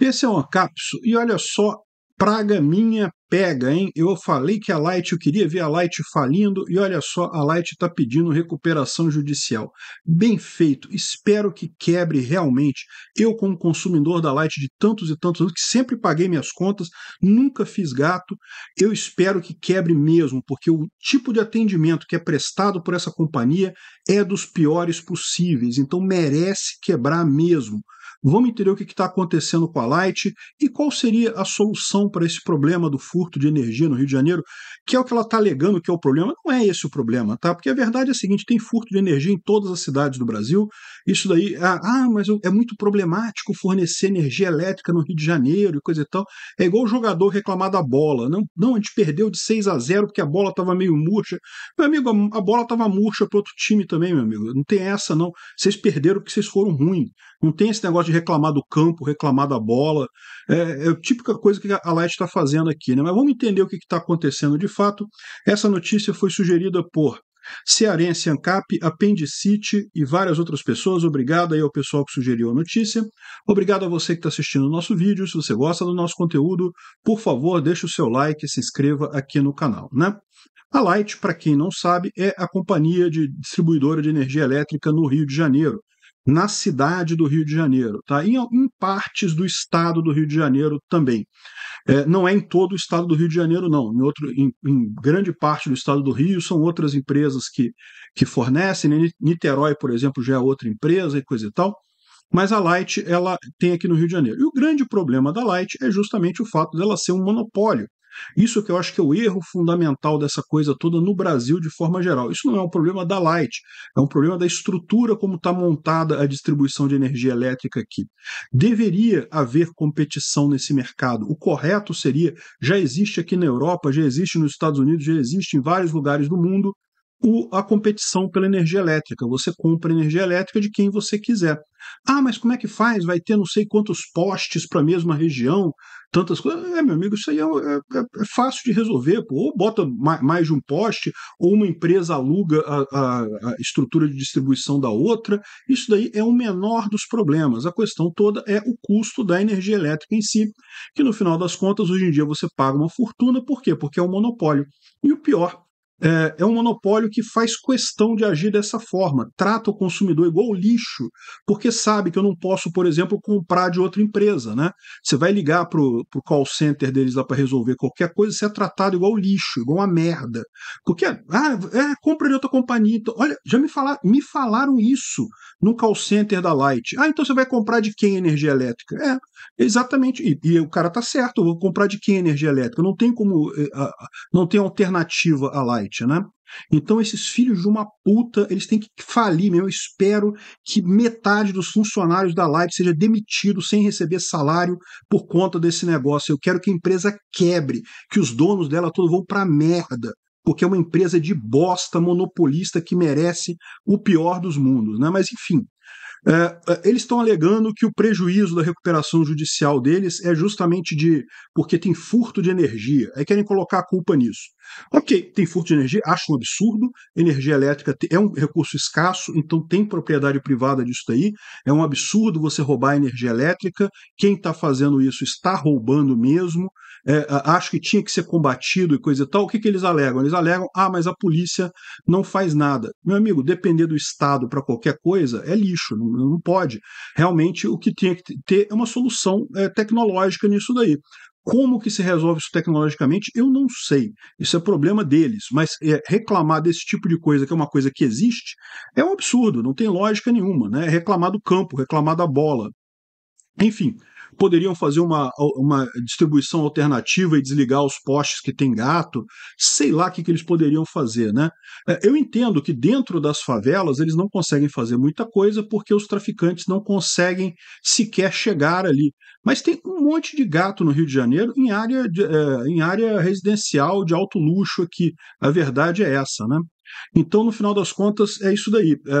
Esse é um capso e olha só, praga minha pega, hein? Eu falei que a Light, eu queria ver a Light falindo e olha só, a Light está pedindo recuperação judicial. Bem feito, espero que quebre realmente. Eu, como consumidor da Light de tantos e tantos anos, que sempre paguei minhas contas, nunca fiz gato, eu espero que quebre mesmo, porque o tipo de atendimento que é prestado por essa companhia é dos piores possíveis, então merece quebrar mesmo. Vamos entender o que está acontecendo com a Light e qual seria a solução para esse problema do furto de energia no Rio de Janeiro, que é o que ela está alegando que é o problema. Não é esse o problema, tá? Porque a verdade é a seguinte: tem furto de energia em todas as cidades do Brasil. Isso daí, ah, ah mas é muito problemático fornecer energia elétrica no Rio de Janeiro e coisa e tal. É igual o jogador reclamar da bola. Não, não a gente perdeu de 6 a 0 porque a bola estava meio murcha. Meu amigo, a bola estava murcha para outro time também, meu amigo. Não tem essa, não. Vocês perderam porque vocês foram ruins. Não tem esse negócio de reclamar do campo, reclamar da bola. É, é a típica coisa que a Light está fazendo aqui, né? Mas vamos entender o que está acontecendo de fato. Essa notícia foi sugerida por Cearense Ancap, Apendicite e várias outras pessoas. Obrigado aí ao pessoal que sugeriu a notícia. Obrigado a você que está assistindo o nosso vídeo. Se você gosta do nosso conteúdo, por favor, deixe o seu like e se inscreva aqui no canal, né? A Light, para quem não sabe, é a companhia de distribuidora de energia elétrica no Rio de Janeiro na cidade do Rio de Janeiro, tá? em, em partes do estado do Rio de Janeiro também. É, não é em todo o estado do Rio de Janeiro, não. Em, outro, em, em, grande parte do estado do Rio são outras empresas que, que fornecem. Né? Niterói, por exemplo, já é outra empresa e coisa e tal. Mas a Light ela tem aqui no Rio de Janeiro. E o grande problema da Light é justamente o fato dela ser um monopólio. Isso que eu acho que é o erro fundamental dessa coisa toda no Brasil de forma geral. Isso não é um problema da Light, é um problema da estrutura como está montada a distribuição de energia elétrica aqui. Deveria haver competição nesse mercado. O correto seria, já existe aqui na Europa, já existe nos Estados Unidos, já existe em vários lugares do mundo, o, a competição pela energia elétrica. Você compra energia elétrica de quem você quiser. Ah, mas como é que faz? Vai ter não sei quantos postes para a mesma região, tantas coisas. É, meu amigo, isso aí é, é, é, é fácil de resolver. Pô. Ou bota mais, mais de um poste, ou uma empresa aluga a, a, a estrutura de distribuição da outra. Isso daí é o menor dos problemas. A questão toda é o custo da energia elétrica em si, que no final das contas, hoje em dia, você paga uma fortuna. Por quê? Porque é um monopólio. E o pior é, é, um monopólio que faz questão de agir dessa forma, trata o consumidor igual lixo, porque sabe que eu não posso, por exemplo, comprar de outra empresa, né? Você vai ligar pro, o call center deles lá para resolver qualquer coisa, você é tratado igual lixo, igual uma merda. Porque, ah, é, compra de outra companhia. Então, olha, já me, falar, me falaram isso no call center da Light. Ah, então você vai comprar de quem energia elétrica? É, exatamente. E, e o cara tá certo, eu vou comprar de quem energia elétrica? Não tem como, eh, não tem alternativa à Light né? Então esses filhos de uma puta, eles têm que falir, meu. Eu espero que metade dos funcionários da Light seja demitido sem receber salário por conta desse negócio. Eu quero que a empresa quebre, que os donos dela todos vão pra merda porque é uma empresa de bosta monopolista que merece o pior dos mundos, né? Mas enfim, é, é, eles estão alegando que o prejuízo da recuperação judicial deles é justamente de porque tem furto de energia. Aí querem colocar a culpa nisso. Ok, tem furto de energia, acho um absurdo. Energia elétrica é um recurso escasso, então tem propriedade privada disso daí. É um absurdo você roubar energia elétrica. Quem está fazendo isso está roubando mesmo é, acho que tinha que ser combatido e coisa e tal, o que, que eles alegam? Eles alegam, ah, mas a polícia não faz nada. Meu amigo, depender do Estado para qualquer coisa é lixo, não, não, pode. Realmente o que tinha que ter é uma solução é, tecnológica nisso daí. Como que se resolve isso tecnologicamente? Eu não sei. Isso é problema deles. Mas é, reclamar desse tipo de coisa, que é uma coisa que existe, é um absurdo, não tem lógica nenhuma. Né? É reclamar do campo, reclamar da bola. Enfim, poderiam fazer uma, uma distribuição alternativa e desligar os postes que tem gato, sei lá o que, que eles poderiam fazer, né? É, eu entendo que dentro das favelas eles não conseguem fazer muita coisa porque os traficantes não conseguem sequer chegar ali. Mas tem um monte de gato no Rio de Janeiro em área, de, é, em área residencial de alto luxo aqui. A verdade é essa, né? Então, no final das contas, é isso daí. É,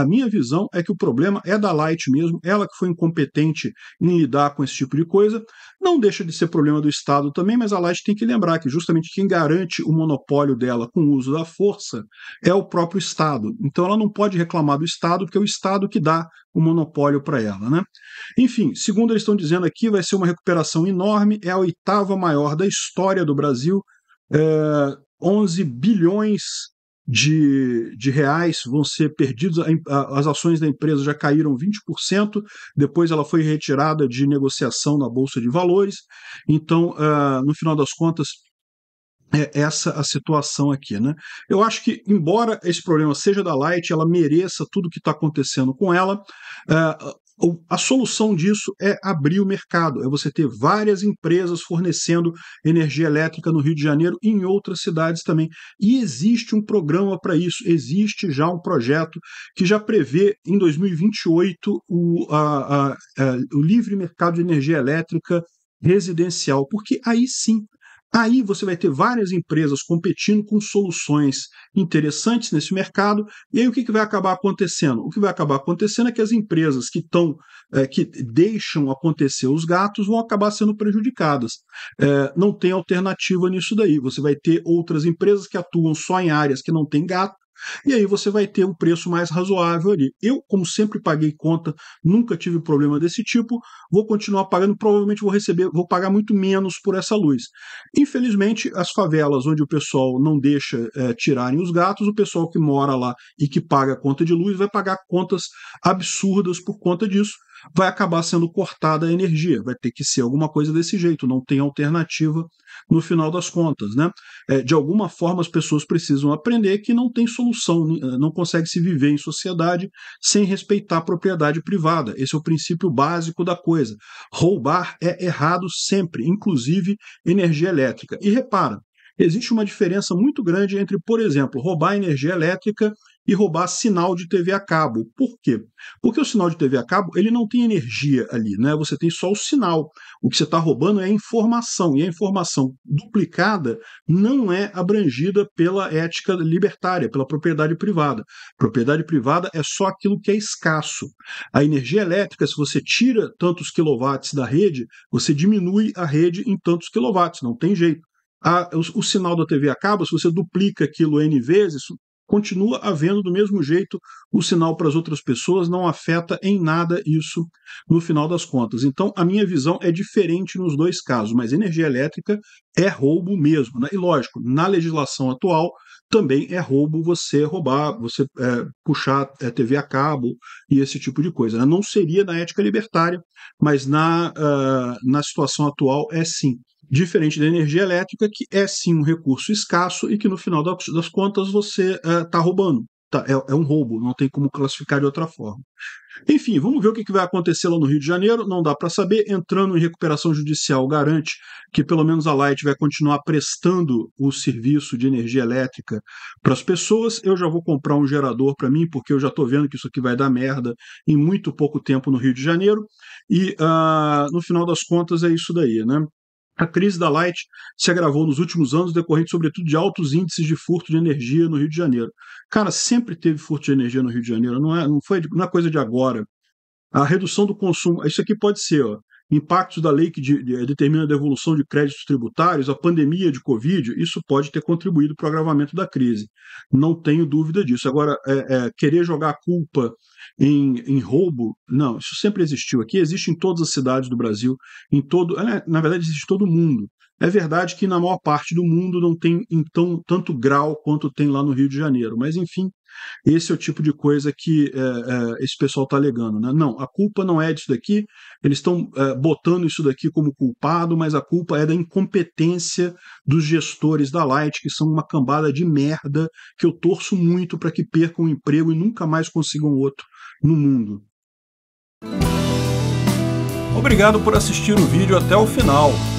a minha visão é que o problema é da Light mesmo, ela que foi incompetente em lidar com esse tipo de coisa. Não deixa de ser problema do Estado também, mas a Light tem que lembrar que justamente quem garante o monopólio dela com o uso da força é o próprio Estado. Então, ela não pode reclamar do Estado, porque é o Estado que dá o monopólio para ela. Né? Enfim, segundo eles estão dizendo aqui, vai ser uma recuperação enorme, é a oitava maior da história do Brasil. É, 11 bilhões de, de reais vão ser perdidos. As ações da empresa já caíram 20%, depois ela foi retirada de negociação na Bolsa de Valores. Então, uh, no final das contas, é essa a situação aqui, né? Eu acho que, embora esse problema seja da Light, ela mereça tudo o que está acontecendo com ela. Ah, a solução disso é abrir o mercado, é você ter várias empresas fornecendo energia elétrica no Rio de Janeiro e em outras cidades também. E existe um programa para isso, existe já um projeto que já prevê em 2028 o, a, a, a, é, o livre mercado de energia elétrica residencial, porque aí sim Aí você vai ter várias empresas competindo com soluções interessantes nesse mercado, e aí o que, vai acabar acontecendo? O que vai acabar acontecendo é que as empresas que estão, é, eh, que deixam acontecer os gatos vão acabar sendo prejudicadas. É, não tem alternativa nisso daí. Você vai ter outras empresas que atuam só em áreas que não tem gato, e aí você vai ter um preço mais razoável ali. Eu, como sempre paguei conta, nunca tive problema desse tipo, vou continuar pagando, provavelmente vou receber, vou pagar muito menos por essa luz. Infelizmente, as favelas onde o pessoal não deixa é, tirarem os gatos, o pessoal que mora lá e que paga conta de luz vai pagar contas absurdas por conta disso vai acabar sendo cortada a energia, vai ter que ser alguma coisa desse jeito, não tem alternativa no final das contas. Né? É, de alguma forma, as pessoas precisam aprender que não tem solução, eh, não consegue se viver em sociedade sem respeitar a propriedade privada. Esse é o princípio básico da coisa. Roubar é errado sempre, inclusive energia elétrica. E repara, existe uma diferença muito grande entre, por exemplo, roubar energia elétrica e roubar sinal de TV a cabo. Por quê? Porque o sinal de TV a cabo ele não tem energia ali, né? Você tem só o sinal. O que você está roubando é informação e a informação duplicada não é abrangida pela ética libertária, pela propriedade privada. Propriedade privada é só aquilo que é escasso. A energia elétrica, se você tira tantos quilowatts da rede, você diminui a rede em tantos quilowatts. Não tem jeito. A, o, o, sinal da TV a cabo, se você duplica aquilo N vezes, continua havendo do mesmo jeito o sinal para as outras pessoas, não afeta em nada isso no final das contas. Então, a minha visão é diferente nos dois casos, mas energia elétrica é roubo mesmo. Né? E lógico, na legislação atual também é roubo você roubar, você é, puxar é, TV a cabo e esse tipo de coisa. Né? Não seria na ética libertária, mas na, uh, na situação atual é sim. Diferente da energia elétrica, que é sim um recurso escasso e que no final das contas você está eh, uh, roubando. Tá, é, é, um roubo, não tem como classificar de outra forma. Enfim, vamos ver o que, vai acontecer lá no Rio de Janeiro, não dá para saber. Entrando em recuperação judicial, garante que pelo menos a Light vai continuar prestando o serviço de energia elétrica para as pessoas. Eu já vou comprar um gerador para mim, porque eu já estou vendo que isso aqui vai dar merda em muito pouco tempo no Rio de Janeiro. E uh, no final das contas é isso daí, né? A crise da Light se agravou nos últimos anos, decorrente sobretudo de altos índices de furto de energia no Rio de Janeiro. Cara, sempre teve furto de energia no Rio de Janeiro, não é, não foi, não é coisa de agora. A redução do consumo, isso aqui pode ser, ó, impactos da lei que de, de, determina a devolução de créditos tributários, a pandemia de Covid, isso pode ter contribuído para o agravamento da crise. Não tenho dúvida disso. Agora, é, é, querer jogar a culpa em, em, roubo, não, isso sempre existiu aqui, existe em todas as cidades do Brasil, em todo, é, na verdade, existe em todo o mundo. É verdade que na maior parte do mundo não tem então tanto grau quanto tem lá no Rio de Janeiro, mas enfim, esse é o tipo de coisa que é, é, esse pessoal está alegando. Né? Não, a culpa não é disso daqui, eles estão é, botando isso daqui como culpado, mas a culpa é da incompetência dos gestores da Light, que são uma cambada de merda que eu torço muito para que percam o emprego e nunca mais consigam outro no mundo. Obrigado por assistir o vídeo até o final.